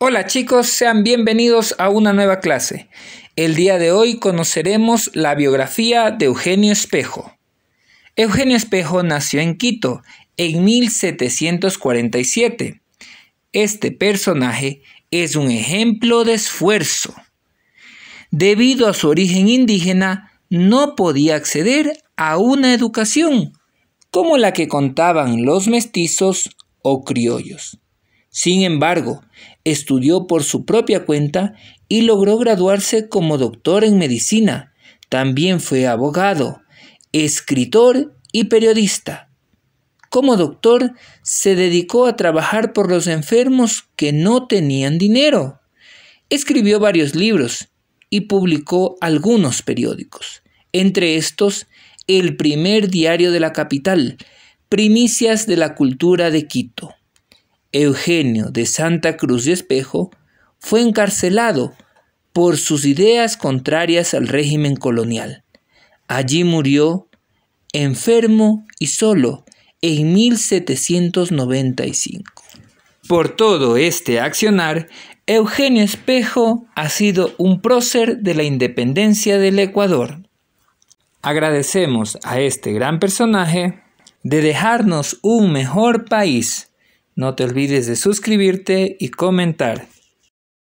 Hola chicos, sean bienvenidos a una nueva clase. El día de hoy conoceremos la biografía de Eugenio Espejo. Eugenio Espejo nació en Quito en 1747. Este personaje es un ejemplo de esfuerzo. Debido a su origen indígena, no podía acceder a una educación como la que contaban los mestizos o criollos. Sin embargo, estudió por su propia cuenta y logró graduarse como doctor en medicina. También fue abogado, escritor y periodista. Como doctor, se dedicó a trabajar por los enfermos que no tenían dinero. Escribió varios libros y publicó algunos periódicos, entre estos el primer diario de la capital, Primicias de la Cultura de Quito. Eugenio de Santa Cruz de Espejo, fue encarcelado por sus ideas contrarias al régimen colonial. Allí murió enfermo y solo en 1795. Por todo este accionar, Eugenio Espejo ha sido un prócer de la independencia del Ecuador. Agradecemos a este gran personaje de dejarnos un mejor país no te olvides de suscribirte y comentar.